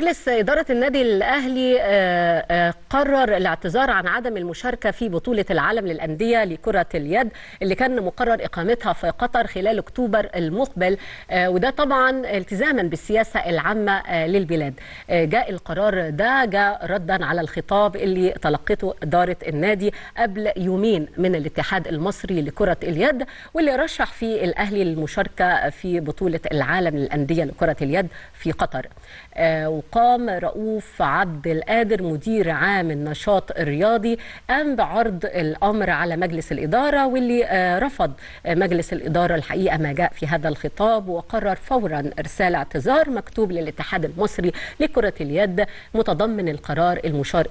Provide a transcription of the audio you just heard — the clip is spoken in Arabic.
مجلس إدارة النادي الأهلي آه، آه، قرر الاعتذار عن عدم المشاركة في بطولة العالم للأندية لكرة اليد اللي كان مقرر إقامتها في قطر خلال أكتوبر المقبل آه، وده طبعا التزاما بالسياسة العامة للبلاد جاء القرار ده جاء ردا على الخطاب اللي تلقته إدارة النادي قبل يومين من الاتحاد المصري لكرة اليد واللي رشح فيه الأهلي المشاركة في بطولة العالم للأندية لكرة اليد في قطر المقام رؤوف عبد القادر مدير عام النشاط الرياضي قام بعرض الأمر على مجلس الإدارة واللي آه، رفض مجلس الإدارة الحقيقة ما جاء في هذا الخطاب وقرر فورا إرسال اعتذار مكتوب للاتحاد المصري لكرة اليد متضمن القرار المشار